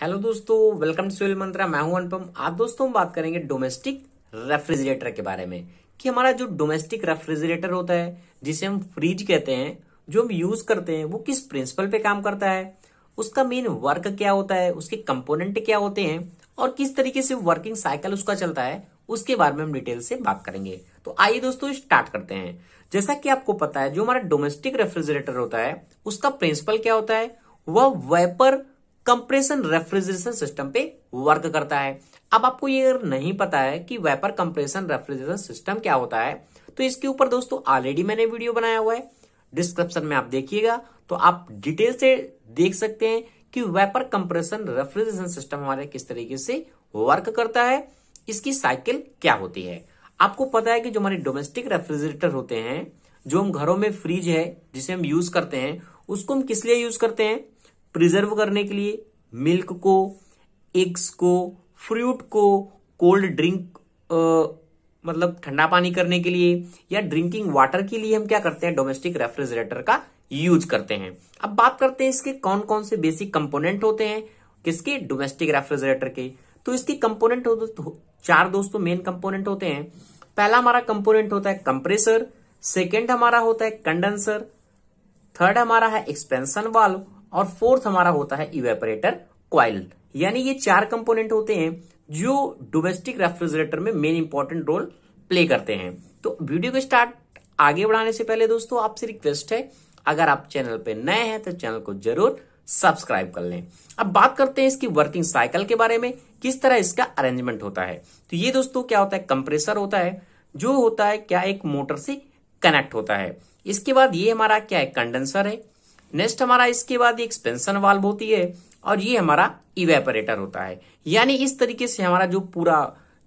hello दोस्तों welcome to soil मंत्रा मैं हूं अनुपम आज दोस्तों हम बात करेंगे डोमेस्टिक रेफ्रिजरेटर के बारे में कि हमारा जो डोमेस्टिक रेफ्रिजरेटर होता है जिसे हम फ्रिज कहते हैं जो हम यूज करते हैं वो किस प्रिंसिपल पे काम करता है उसका मेन वर्क क्या होता है उसके कंपोनेंट क्या होते हैं और किस तरीके से वर्किंग साइकिल उसका चलता है उसके बारे में हम डिटेल से बात करेंगे तो आइए दोस्तों स्टार्ट करते हैं जैसा कि आपको पता है जो हमारा डोमेस्टिक रेफ्रिजरेटर होता है उसका प्रिंसिपल क्या होता है वह वेपर कंप्रेशन रेफ्रिजरेशन सिस्टम पे वर्क करता है अब आपको ये नहीं पता है कि वेपर कंप्रेशन रेफ्रिजरेशन सिस्टम क्या होता है तो इसके ऊपर दोस्तों ऑलरेडी मैंने वीडियो बनाया हुआ है डिस्क्रिप्शन में आप देखिएगा तो आप डिटेल से देख सकते हैं कि वेपर कंप्रेशन रेफ्रिजरेशन सिस्टम हमारे किस तरीके से वर्क करता है इसकी साइकिल क्या होती है आपको पता है कि जो हमारे डोमेस्टिक रेफ्रिजरेटर होते हैं जो हम घरों में फ्रिज है जिसे हम यूज करते हैं उसको हम किस लिए यूज करते हैं प्रिजर्व करने के लिए मिल्क को एग्स को फ्रूट को कोल्ड ड्रिंक मतलब ठंडा पानी करने के लिए या ड्रिंकिंग वाटर के लिए हम क्या करते हैं डोमेस्टिक रेफ्रिजरेटर का यूज करते हैं अब बात करते हैं इसके कौन कौन से बेसिक कंपोनेंट होते हैं किसके डोमेस्टिक रेफ्रिजरेटर के तो इसके कंपोनेंट हो तो चार दोस्तों मेन कंपोनेंट होते हैं पहला हमारा कंपोनेंट होता है कंप्रेसर सेकेंड हमारा होता है कंडेंसर थर्ड हमारा है एक्सपेंशन वाल्व और फोर्थ हमारा होता है इवेपरेटर क्वाइल यानी ये चार कंपोनेंट होते हैं जो डोमेस्टिक रेफ्रिजरेटर में मेन इंपॉर्टेंट रोल प्ले करते हैं तो वीडियो को स्टार्ट आगे बढ़ाने से पहले दोस्तों आपसे रिक्वेस्ट है अगर आप चैनल पे नए हैं तो चैनल को जरूर सब्सक्राइब कर लें अब बात करते हैं इसकी वर्किंग साइकिल के बारे में किस तरह इसका अरेंजमेंट होता है तो ये दोस्तों क्या होता है कंप्रेसर होता है जो होता है क्या एक मोटर से कनेक्ट होता है इसके बाद ये हमारा क्या है कंडेंसर है नेक्स्ट हमारा इसके बाद एक्सपेंशन वाल्व होती है और ये हमारा इवेपरेटर होता है यानी इस तरीके से हमारा जो पूरा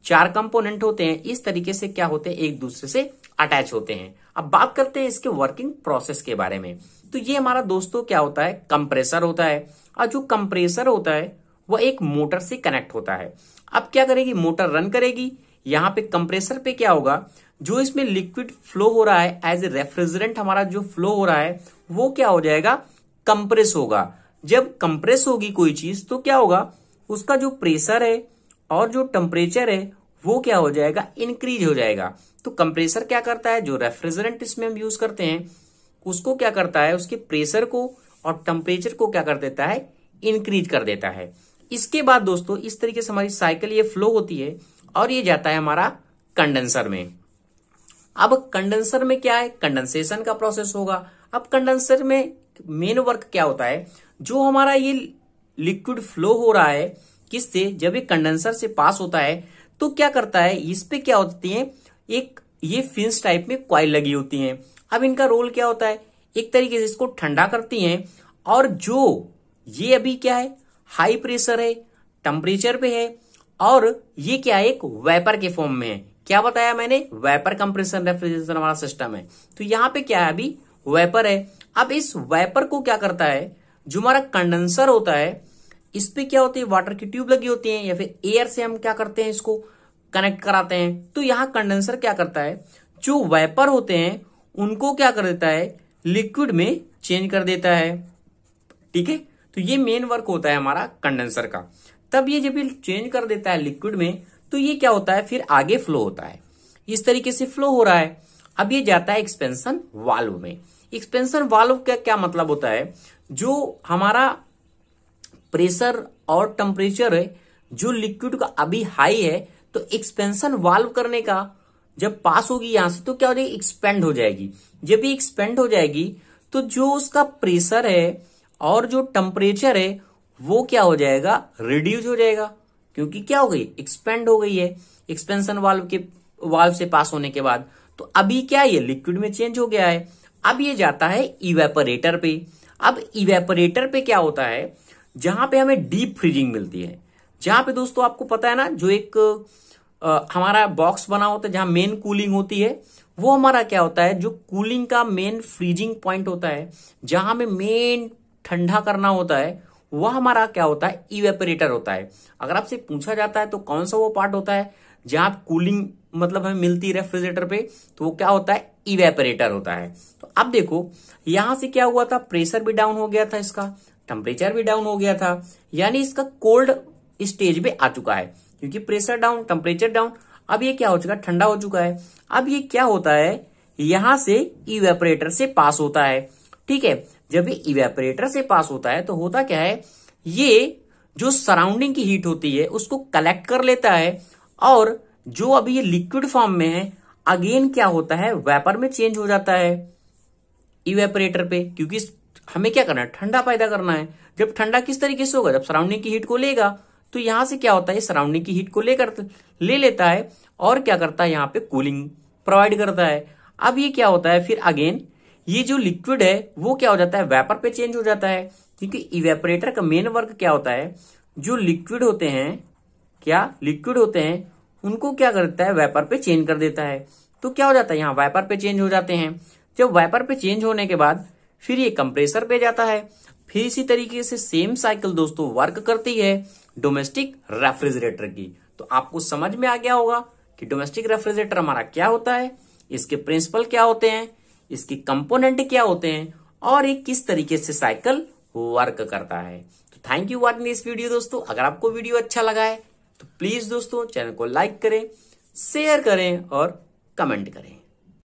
चार कंपोनेंट होते हैं इस तरीके से क्या होते हैं एक दूसरे से अटैच होते हैं अब बात करते हैं इसके वर्किंग प्रोसेस के बारे में तो ये हमारा दोस्तों क्या होता है कंप्रेसर होता है और जो कंप्रेसर होता है वह एक मोटर से कनेक्ट होता है अब क्या करेगी मोटर रन करेगी यहाँ पे कंप्रेसर पे क्या होगा जो इसमें लिक्विड फ्लो हो रहा है एज ए रेफ्रिजरेंट हमारा जो फ्लो हो रहा है वो क्या हो जाएगा कंप्रेस होगा जब कंप्रेस होगी कोई चीज तो क्या होगा उसका जो प्रेशर है और जो टेम्परेचर है वो क्या हो जाएगा इंक्रीज हो जाएगा तो कंप्रेसर क्या करता है जो रेफ्रिजरेंट इसमें हम यूज करते हैं उसको क्या करता है उसके प्रेशर को और टेम्परेचर को क्या कर देता है इंक्रीज कर देता है इसके बाद दोस्तों इस तरीके से हमारी साइकिल ये फ्लो होती है और ये जाता है हमारा कंडेंसर में अब कंडेंसर में क्या है कंडेंसेशन का प्रोसेस होगा अब कंडेंसर में मेन वर्क क्या होता है जो हमारा ये लिक्विड फ्लो हो रहा है किससे जब ये कंडेंसर से पास होता है तो क्या करता है इस पे क्या होती है एक ये फिंस टाइप में क्वाइल लगी होती हैं अब इनका रोल क्या होता है एक तरीके से इसको ठंडा करती हैं और जो ये अभी क्या है हाई प्रेशर है टेम्परेचर पे है और ये क्या है एक वेपर के फॉर्म में है क्या बताया मैंने वेपर कंप्रेशन रेफ्रिजरेशन वाला सिस्टम है तो यहाँ पे क्या है अभी वेपर है अब इस वेपर को क्या करता है जो हमारा कंडेंसर होता है इस पे क्या होती है वाटर की ट्यूब लगी होती है या फिर एयर से हम क्या करते हैं इसको कनेक्ट कराते हैं तो यहाँ कंडेंसर क्या करता है जो वेपर होते हैं उनको क्या कर देता है लिक्विड में चेंज कर देता है ठीक है तो ये मेन वर्क होता है हमारा कंडेंसर का तब ये जब ये चेंज कर देता है लिक्विड में तो ये क्या होता है फिर आगे फ्लो होता है इस तरीके से फ्लो हो रहा है अब ये जाता है एक्सपेंशन वाल्व में एक्सपेंशन वाल्व का क्या मतलब होता है जो हमारा प्रेशर और टेम्परेचर है जो लिक्विड का अभी हाई है तो एक्सपेंशन वाल्व करने का जब पास होगी यहां से तो क्या हो जाएगी एक्सपेंड हो जाएगी जब ये एक्सपेंड हो जाएगी तो जो उसका प्रेशर है और जो टेम्परेचर है वो क्या हो जाएगा रिड्यूस हो जाएगा क्योंकि क्या हो गई एक्सपेंड हो गई है एक्सपेंशन वाल्व के वाल्व से पास होने के बाद तो अभी क्या ये लिक्विड में चेंज हो गया है अब ये जाता है इवेपोरेटर पे अब इवेपोरेटर पे क्या होता है जहां पे हमें डीप फ्रीजिंग मिलती है जहां पे दोस्तों आपको पता है ना जो एक आ, हमारा बॉक्स बना होता है जहां मेन कूलिंग होती है वो हमारा क्या होता है जो कूलिंग का मेन फ्रीजिंग पॉइंट होता है जहां हमें मेन ठंडा करना होता है वह हमारा क्या होता है इवेपरेटर होता है अगर आपसे पूछा जाता है तो कौन सा वो पार्ट होता है जहां आप कूलिंग मतलब हमें मिलती है रेफ्रिजरेटर पे तो वो क्या होता है इवेपरेटर होता है तो अब देखो यहां से क्या हुआ था प्रेशर भी डाउन हो गया था इसका टेम्परेचर भी डाउन हो गया था यानी इसका कोल्ड स्टेज पे आ चुका है क्योंकि प्रेशर डाउन टेम्परेचर डाउन अब ये क्या हो चुका है ठंडा हो चुका है अब ये क्या होता है यहां से इवेपरेटर से पास होता है ठीक है जब ये इवेपरेटर से पास होता है तो होता क्या है ये जो सराउंडिंग की हीट होती है उसको कलेक्ट कर लेता है और जो अभी ये लिक्विड फॉर्म में है अगेन क्या होता है वेपर में चेंज हो जाता है इवेपरेटर पे क्योंकि हमें क्या करना है ठंडा पैदा करना है जब ठंडा किस तरीके से होगा जब सराउंडिंग की हीट को लेगा तो यहां से क्या होता है सराउंडिंग की हीट को लेकर ले लेता है और क्या करता है यहाँ पे कूलिंग प्रोवाइड करता है अब ये क्या होता है फिर अगेन ये जो लिक्विड है वो क्या हो जाता है वेपर पे चेंज हो जाता है क्योंकि इवेपरेटर का मेन वर्क क्या होता है जो लिक्विड होते हैं क्या लिक्विड होते हैं उनको क्या करता है वेपर पे चेंज कर देता है तो क्या हो जाता है यहाँ वेपर पे चेंज हो जाते हैं जब वाइपर पे चेंज होने के बाद फिर ये कंप्रेसर पे जाता है फिर इसी तरीके से सेम साइकिल दोस्तों वर्क करती है डोमेस्टिक रेफ्रिजरेटर की तो आपको समझ में आ गया होगा कि डोमेस्टिक रेफ्रिजरेटर हमारा क्या होता है इसके प्रिंसिपल क्या होते हैं इसके कंपोनेंट क्या होते हैं और ये किस तरीके से साइकिल वर्क करता है तो thank you watching this video दोस्तों अगर आपको वीडियो अच्छा लगा है तो प्लीज दोस्तों चैनल को लाइक करें शेयर करें और कमेंट करें